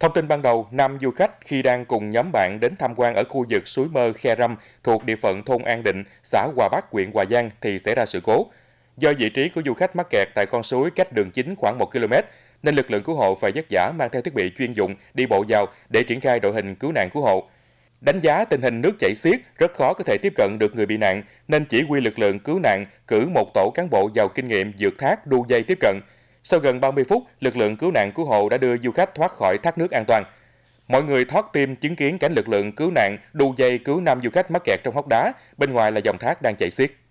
Thông tin ban đầu, năm du khách khi đang cùng nhóm bạn đến tham quan ở khu vực suối Mơ Khe Râm thuộc địa phận thôn An Định, xã Hòa Bắc, huyện Hòa Giang thì xảy ra sự cố. Do vị trí của du khách mắc kẹt tại con suối cách đường chính khoảng 1 km, nên lực lượng cứu hộ phải vất vả mang theo thiết bị chuyên dụng đi bộ vào để triển khai đội hình cứu nạn cứu hộ. Đánh giá tình hình nước chảy xiết rất khó có thể tiếp cận được người bị nạn, nên chỉ huy lực lượng cứu nạn cử một tổ cán bộ giàu kinh nghiệm dược thác đu dây tiếp cận – sau gần 30 phút, lực lượng cứu nạn cứu hộ đã đưa du khách thoát khỏi thác nước an toàn. Mọi người thoát tim chứng kiến cảnh lực lượng cứu nạn đu dây cứu năm du khách mắc kẹt trong hốc đá, bên ngoài là dòng thác đang chảy xiết.